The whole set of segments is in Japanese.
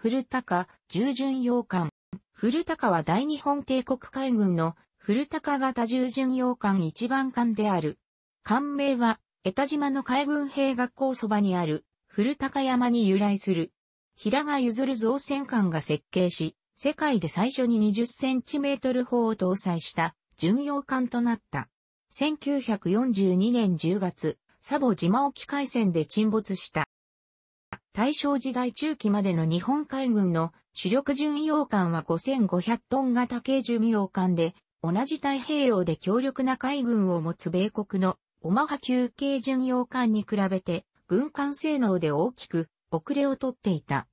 古高、従順洋艦。古高は大日本帝国海軍の古高型従順洋艦一番艦である。艦名は、江田島の海軍兵学校そばにある古高山に由来する。平賀譲る造船艦が設計し、世界で最初に20センチメートル砲を搭載した巡洋艦となった。1942年10月、サボ島沖海戦で沈没した。大正時代中期までの日本海軍の主力巡洋艦は5500トン型軽巡洋艦で、同じ太平洋で強力な海軍を持つ米国のオマハ級軽巡洋艦に比べて、軍艦性能で大きく遅れをとっていた。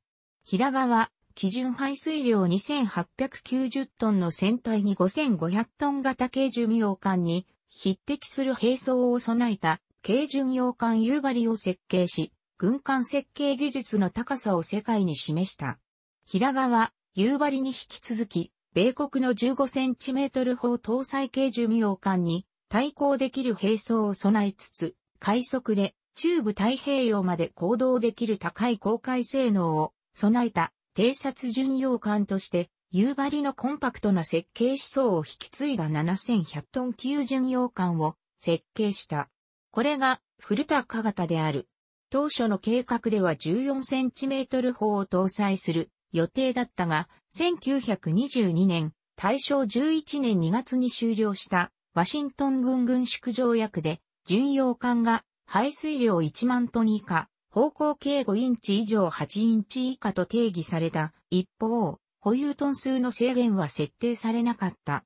平川、基準排水量2890トンの船体に5500トン型軽巡洋艦に匹敵する兵装を備えた軽巡洋艦夕張を設計し、軍艦設計技術の高さを世界に示した。平川、夕張に引き続き、米国の1 5トル砲搭載系巡洋艦に対抗できる兵装を備えつつ、快速で中部太平洋まで行動できる高い航海性能を備えた偵察巡洋艦として、夕張のコンパクトな設計思想を引き継いだ7100トン級巡洋艦を設計した。これが古田加型である。当初の計画では 14cm 砲を搭載する予定だったが、1922年、大正11年2月に終了したワシントン軍軍縮条約で、巡洋艦が排水量1万トン以下、方向計5インチ以上8インチ以下と定義された。一方、保有トン数の制限は設定されなかった。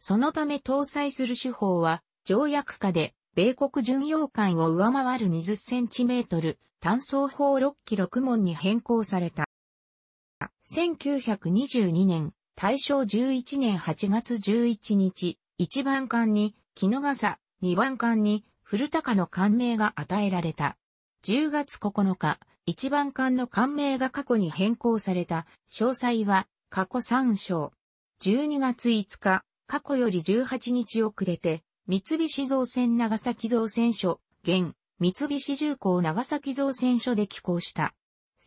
そのため搭載する手法は条約下で米国巡洋艦を上回る2 0トル、単装砲6機6門に変更された。1922年、大正11年8月11日、1番艦に、木の笠、2番艦に、古高の艦名が与えられた。10月9日、1番艦の艦名が過去に変更された。詳細は、過去3章。12月5日、過去より18日遅れて、三菱造船長崎造船所、現、三菱重工長崎造船所で寄港した。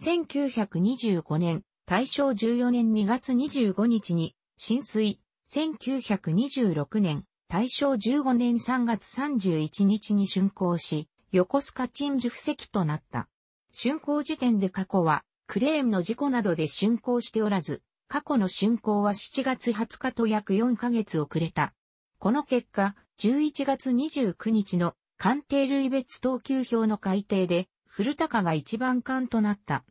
1925年、大正14年2月25日に、浸水、1926年、大正15年3月31日に竣工し、横須賀鎮守布石となった。竣工時点で過去は、クレーンの事故などで竣工しておらず、過去の竣工は7月20日と約4ヶ月遅れた。この結果、11月29日の官邸類別等級表の改定で、古高が一番艦となった。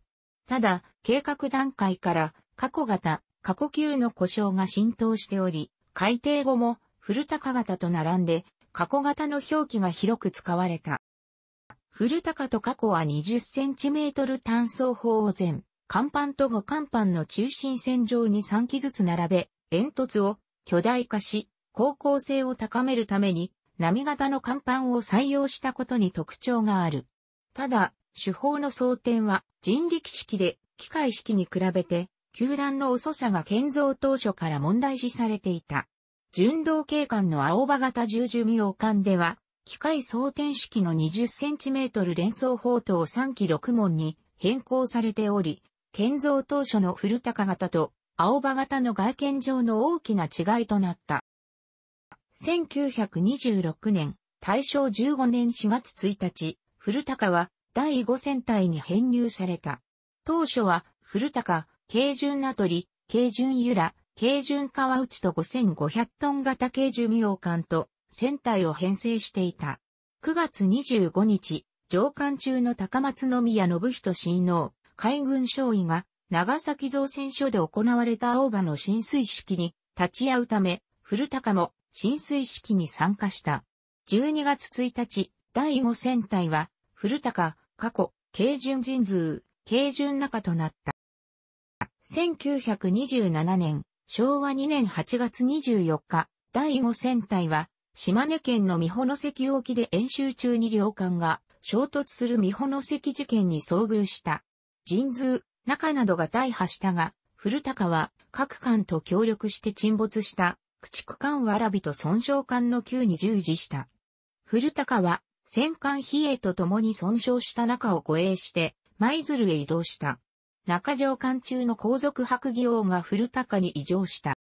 ただ、計画段階から過去型、過去級の故障が浸透しており、改定後も古高型と並んで、過去型の表記が広く使われた。古高と過去は 20cm 単装砲を全、甲板と護甲板の中心線上に3機ずつ並べ、煙突を巨大化し、高校性を高めるために、波型の甲板を採用したことに特徴がある。ただ、手法の装填は人力式で機械式に比べて、球団の遅さが建造当初から問題視されていた。純道警官の青葉型重寿妙館では、機械装填式の2 0トル連想砲塔3基6門に変更されており、建造当初の古高型と青葉型の外見上の大きな違いとなった。1926年、大正15年4月1日、古高は第5戦隊に編入された。当初は、古高、軽巡名取、軽巡由良、軽巡川内と5500トン型軽巡洋艦と戦隊を編成していた。9月25日、上艦中の高松宮信人親王、海軍将尉が長崎造船所で行われた大場の浸水式に立ち会うため、古高も浸水式に参加した。12月1日、第5戦隊は、古高、過去、軽順神通、軽順中となった。1927年、昭和2年8月24日、第5戦隊は、島根県の美保関沖で演習中に両艦が衝突する美保関事件に遭遇した。神通、中などが大破したが、古高は各艦と協力して沈没した駆逐艦わらびと損傷艦の救に従事した。古高は、戦艦比叡と共に損傷した中を護衛して、舞鶴へ移動した。中条艦中の皇族白義王が古高に移乗した。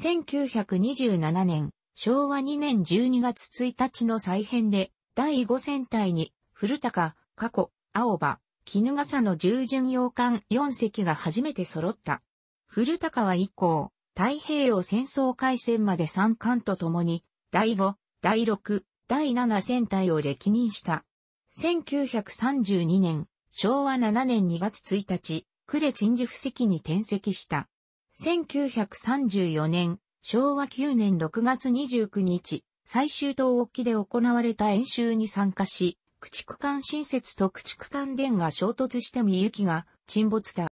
1927年、昭和2年12月1日の再編で、第5戦隊に、古高、過去、青葉、絹笠の従順洋艦4隻が初めて揃った。古高は以降、太平洋戦争開戦まで三観とともに、第五、第六、第七戦隊を歴任した。1932年、昭和7年2月1日、呉鎮守布石に転籍した。1934年、昭和9年6月29日、最終島沖で行われた演習に参加し、駆逐艦新設と駆逐艦電が衝突してみゆきが沈没だ。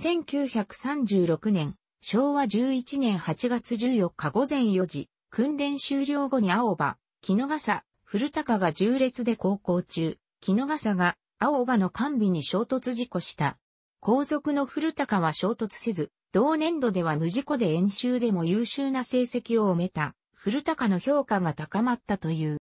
1936年、昭和11年8月14日午前4時、訓練終了後に青葉、木の笠、古高が重列で航行中、木の笠が青葉の完備に衝突事故した。後続の古高は衝突せず、同年度では無事故で演習でも優秀な成績を埋めた、古高の評価が高まったという。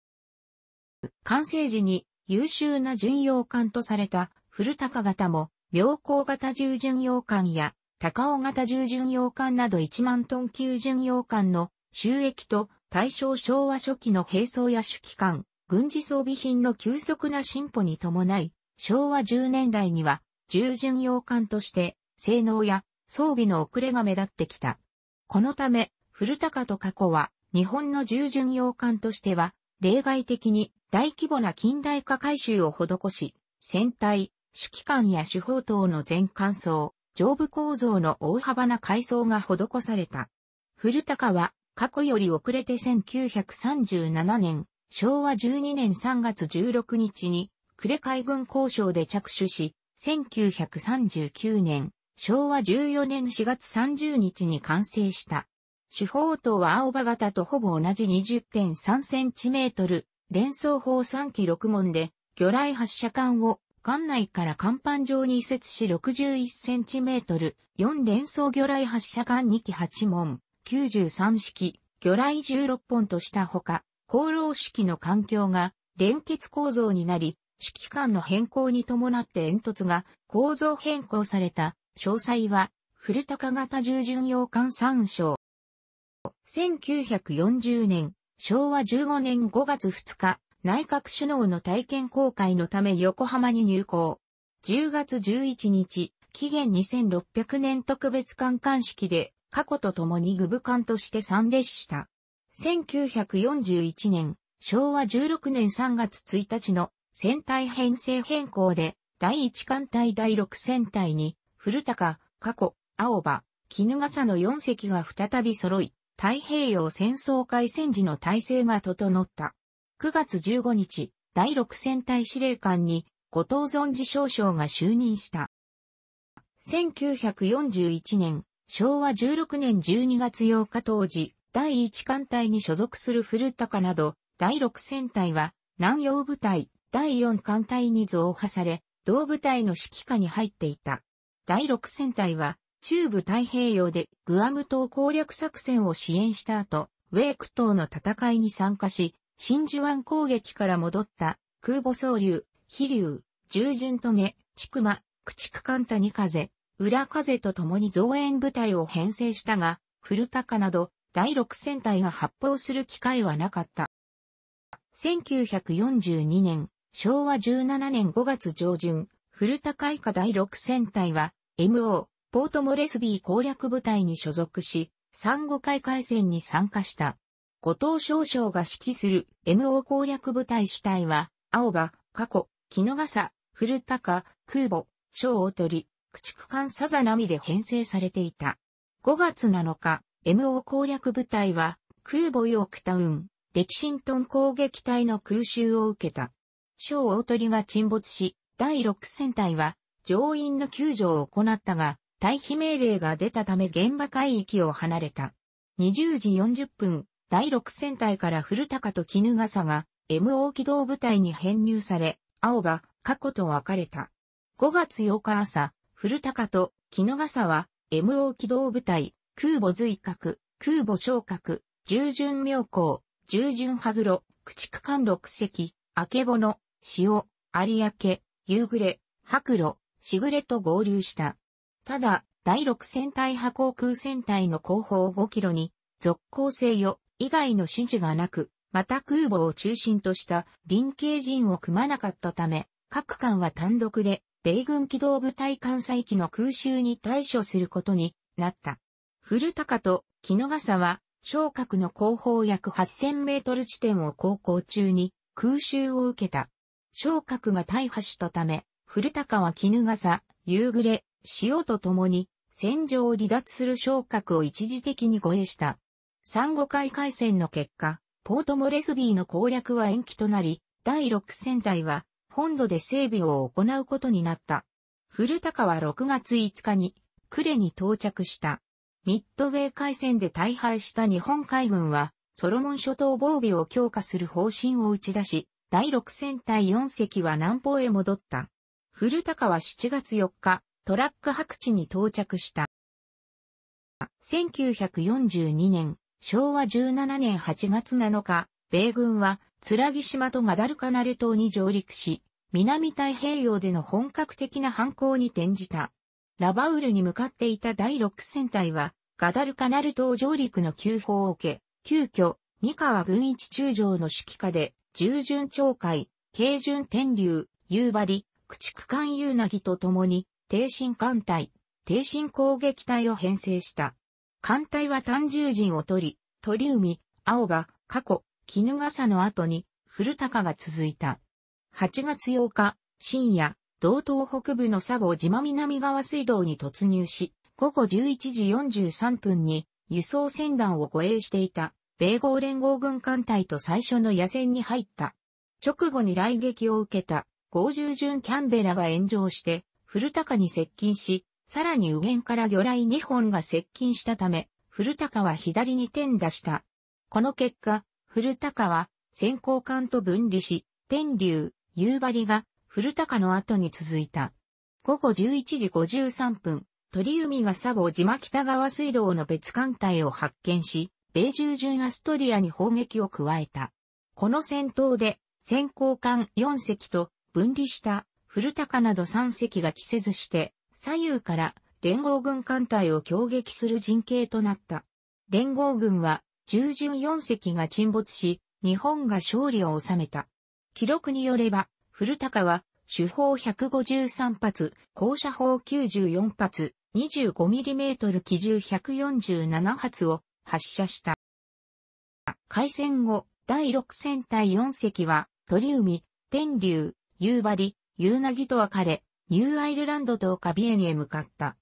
完成時に優秀な巡洋艦とされた古高型も、妙高型従巡洋艦や高尾型従巡洋艦など1万トン級巡洋艦の収益と大正昭和初期の兵装や主機関、軍事装備品の急速な進歩に伴い、昭和10年代には従巡洋艦として性能や装備の遅れが目立ってきた。このため、古高と過去は日本の従巡洋艦としては例外的に大規模な近代化改修を施し、船体、主機関や手法等の全艦装、上部構造の大幅な改装が施された。古高は過去より遅れて1937年、昭和12年3月16日に、呉海軍交渉で着手し、1939年、昭和14年4月30日に完成した。主砲塔は青葉型とほぼ同じ 20.3cm、連装砲3機6門で、魚雷発射管を館内から甲板上に移設し61センチメートル、4連装魚雷発射管2機8門、93式、魚雷16本としたほか、厚労式の環境が連結構造になり、指揮官の変更に伴って煙突が構造変更された、詳細は、古高型従順洋艦参照。1940年、昭和15年5月2日、内閣首脳の体験公開のため横浜に入港。10月11日、期限2600年特別観艦式で過去と共に具部艦として参列した。1941年、昭和16年3月1日の戦隊編成変更で、第1艦隊第6戦隊に、古高、過去、青葉、絹笠の4隻が再び揃い、太平洋戦争開戦時の体制が整った。9月15日、第6戦隊司令官に、後藤存治少将が就任した。1941年、昭和16年12月8日当時、第1艦隊に所属する古高など、第6戦隊は、南洋部隊、第4艦隊に増派され、同部隊の指揮下に入っていた。第6戦隊は、中部太平洋でグアム島攻略作戦を支援した後、ウェーク島の戦いに参加し、真珠湾攻撃から戻った空母総流、飛流、従順とね、ちくま、駆逐艦谷風、裏風と共に増援部隊を編成したが、古高など第6戦隊が発砲する機会はなかった。1942年、昭和17年5月上旬、古高以下第6戦隊は、MO、ポートモレスビー攻略部隊に所属し、産後海海戦に参加した。後藤少将が指揮する MO 攻略部隊主体は、青葉、過去、の笠、古高、空母、小大鳥、駆逐艦さざ波で編成されていた。5月7日、MO 攻略部隊は、空母ヨークタウン、歴新トン攻撃隊の空襲を受けた。小大鳥が沈没し、第6戦隊は、乗員の救助を行ったが、退避命令が出たため現場海域を離れた。20時40分、第六戦隊から古高と絹笠が MO 機動部隊に編入され、青葉、過去と別れた。5月8日朝、古高と絹笠は MO 機動部隊、空母随格、空母昇格、従順妙高、従順羽黒、駆逐艦六隻、明けぼの、潮、有明、夕暮れ、白露、しぐれと合流した。ただ、第六戦隊派航空戦隊の後方5キロに、続行せよ以外の指示がなく、また空母を中心とした臨形陣を組まなかったため、各艦は単独で、米軍機動部隊艦載機の空襲に対処することになった。古高と木野笠は、昇格の後方約8000メートル地点を航行中に空襲を受けた。昇格が大破したため、古高は絹笠、夕暮れ、潮と共に、戦場を離脱する昇格を一時的に護衛した。産後海海戦の結果、ポートモレスビーの攻略は延期となり、第6戦隊は本土で整備を行うことになった。古高は6月5日に、呉に到着した。ミッドウェー海戦で大敗した日本海軍は、ソロモン諸島防備を強化する方針を打ち出し、第6戦隊4隻は南方へ戻った。古高は7月4日、トラック白地に到着した。1942年、昭和17年8月7日、米軍は、剣島とガダルカナル島に上陸し、南太平洋での本格的な反抗に転じた。ラバウルに向かっていた第6戦隊は、ガダルカナル島上陸の急報を受け、急遽、三河軍一中将の指揮下で、従順町海、軽順天竜、夕張、駆逐艦夕凪と共に、低進艦隊、低進攻撃隊を編成した。艦隊は単獣人を取り、鳥海、青葉、過去、絹笠の後に、古高が続いた。8月8日、深夜、道東北部の佐護島南川水道に突入し、午後11時43分に、輸送船団を護衛していた、米豪連合軍艦隊と最初の野戦に入った。直後に来撃を受けた、50巡キャンベラが炎上して、古高に接近し、さらに右舷から魚雷2本が接近したため、古高は左に転打した。この結果、古高は先行艦と分離し、天竜、夕張が古高の後に続いた。午後11時53分、鳥海が佐保島北川水道の別艦隊を発見し、米従順アストリアに砲撃を加えた。この戦闘で、先行艦4隻と分離した古高など3隻が着せずして、左右から連合軍艦隊を攻撃する陣形となった。連合軍は従順4隻が沈没し、日本が勝利を収めた。記録によれば、古高は、主砲153発、降射砲94発、25mm 機銃147発を発射した。開戦後、第6戦隊4隻は、鳥海、天竜、夕張、夕凪と分かれ、ニューアイルランド島カビエンへ向かった。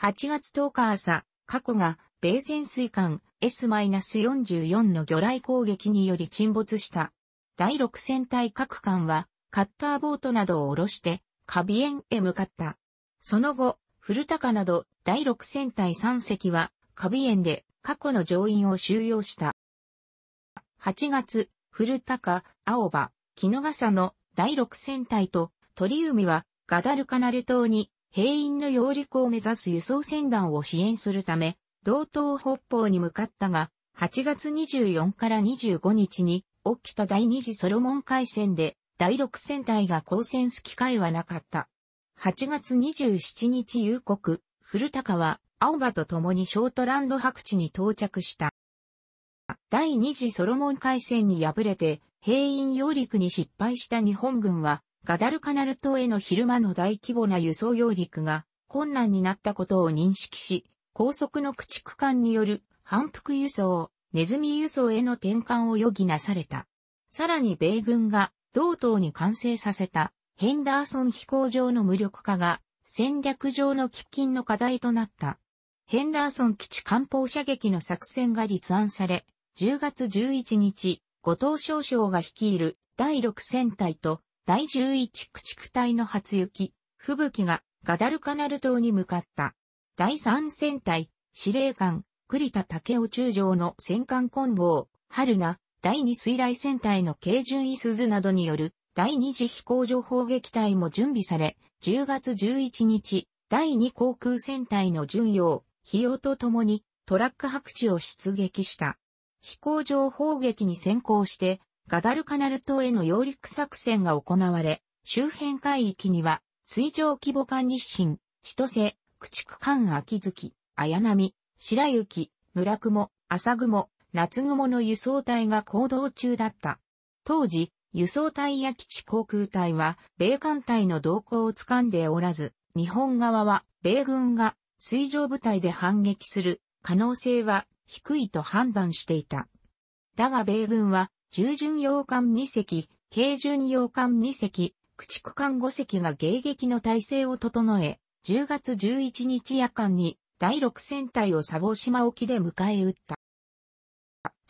8月10日朝、過去が米潜水艦 S-44 の魚雷攻撃により沈没した。第6戦隊各艦はカッターボートなどを下ろしてカビエンへ向かった。その後、古高など第6戦隊3隻はカビエンで過去の乗員を収容した。8月、古高、青葉、木の笠の第6戦隊と鳥海はガダルカナル島に兵員の揚陸を目指す輸送船団を支援するため、道東北方に向かったが、8月24から25日に起きた第二次ソロモン海戦で第6戦隊が交戦す機会はなかった。8月27日夕刻、古高は青葉と共にショートランド白地に到着した。第二次ソロモン海戦に敗れて、兵員揚陸に失敗した日本軍は、ガダルカナル島への昼間の大規模な輸送揚陸が困難になったことを認識し、高速の駆逐艦による反復輸送、ネズミ輸送への転換を余儀なされた。さらに米軍が同島に完成させたヘンダーソン飛行場の無力化が戦略上の喫緊の課題となった。ヘンダーソン基地艦砲射撃の作戦が立案され、10月11日、後藤少将が率いる第6戦隊と第11駆逐隊の初雪、吹雪がガダルカナル島に向かった。第3戦隊、司令官、栗田武雄中将の戦艦混合、春名、第2水雷戦隊の軽巡位鈴などによる第2次飛行場砲撃隊も準備され、10月11日、第2航空戦隊の巡洋、費用とともにトラック白地を出撃した。飛行場砲撃に先行して、ガダルカナル島への揚陸作戦が行われ、周辺海域には、水上規模管理清、千歳、駆逐艦秋月、綾波、白雪、村雲、朝雲、夏雲の輸送隊が行動中だった。当時、輸送隊や基地航空隊は、米艦隊の動向を掴んでおらず、日本側は、米軍が水上部隊で反撃する可能性は低いと判断していた。だが米軍は従順洋艦2隻、軽順洋艦2隻、駆逐艦5隻が迎撃の体制を整え、10月11日夜間に第6戦隊を砂防島沖で迎え撃った。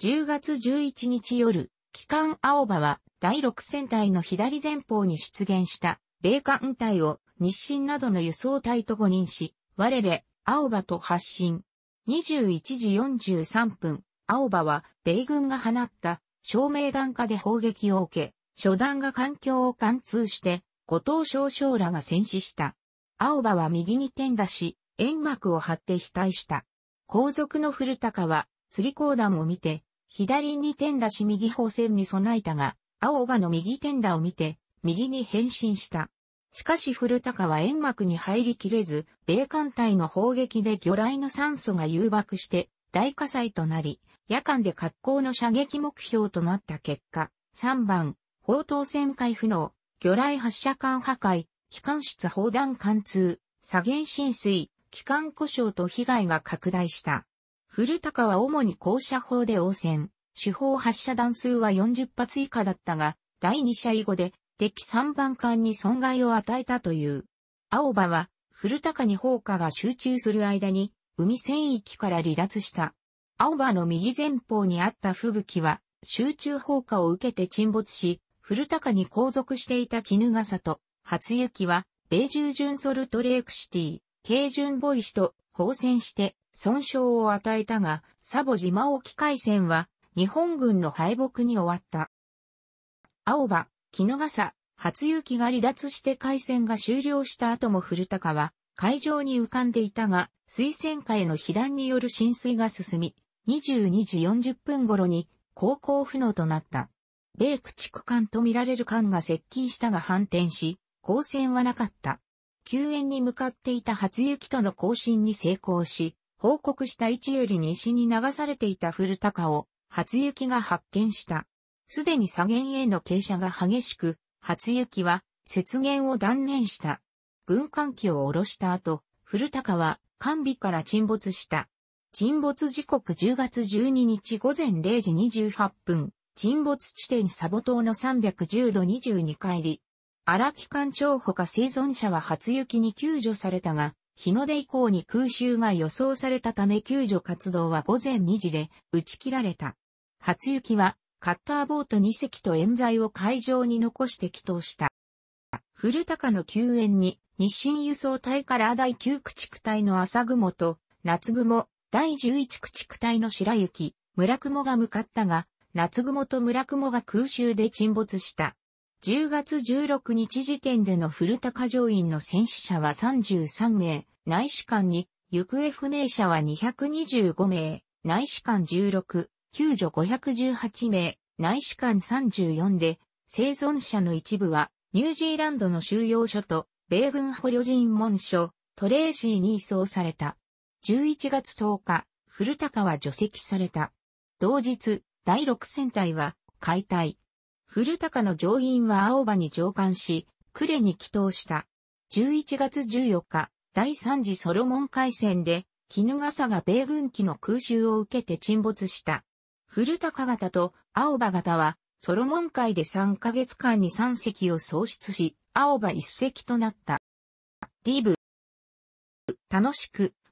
10月11日夜、機関青葉は第6戦隊の左前方に出現した米艦隊を日清などの輸送隊と誤認し、我れ、青葉と発進。21時43分、青葉は米軍が放った照明弾火で砲撃を受け、初弾が環境を貫通して、後藤少将らが戦死した。青葉は右に転打し、煙幕を張って被体した。後続の古高は、釣り講談を見て、左に転打し右方線に備えたが、青葉の右転打を見て、右に変身した。しかし古高は煙幕に入りきれず、米艦隊の砲撃で魚雷の酸素が誘爆して、大火災となり、夜間で格好の射撃目標となった結果、3番、砲塔旋回不能、魚雷発射管破壊、機関室砲弾貫通、左舷浸水、機関故障と被害が拡大した。古高は主に高射砲で応戦。手法発射弾数は40発以下だったが、第2射以後で敵3番艦に損害を与えたという。青葉は、古高に砲火が集中する間に、海戦域から離脱した。青葉の右前方にあった吹雪は、集中放火を受けて沈没し、古高に後続していた絹笠と、初雪は、米中準ソルトレークシティ、軽準ボイスと放戦して損傷を与えたが、サボ島沖海戦は日本軍の敗北に終わった。青葉、絹笠、初雪が離脱して海戦が終了した後も古高は海上に浮かんでいたが、水戦下への被弾による浸水が進み、22時40分頃に航行不能となった。米駆逐艦と見られる艦が接近したが反転し、交戦はなかった。救援に向かっていた初雪との交信に成功し、報告した位置より西に流されていた古高を初雪が発見した。すでに左舷への傾斜が激しく、初雪は雪原を断念した。軍艦機を下ろした後、古高は艦尾から沈没した。沈没時刻10月12日午前0時28分、沈没地点サボ島の310度22回り。荒木艦長ほか生存者は初雪に救助されたが、日の出以降に空襲が予想されたため救助活動は午前2時で打ち切られた。初雪はカッターボート2隻と冤罪を海上に残して祈祷した。古高の救援に日清輸送隊から第9駆逐隊の朝雲と夏雲、第11駆逐隊の白雪、村雲が向かったが、夏雲と村雲が空襲で沈没した。10月16日時点での古高乗員の戦死者は33名、内視官に、行方不明者は225名、内視官16、救助518名、内視官34で、生存者の一部は、ニュージーランドの収容所と、米軍捕虜尋問所、トレーシーに移送された。11月10日、古高は除籍された。同日、第6戦隊は解体。古高の乗員は青葉に上官し、呉に帰投した。11月14日、第3次ソロモン海戦で、絹笠が米軍機の空襲を受けて沈没した。古高型と青葉型は、ソロモン海で3ヶ月間に3隻を喪失し、青葉1隻となった。ィブ。楽しく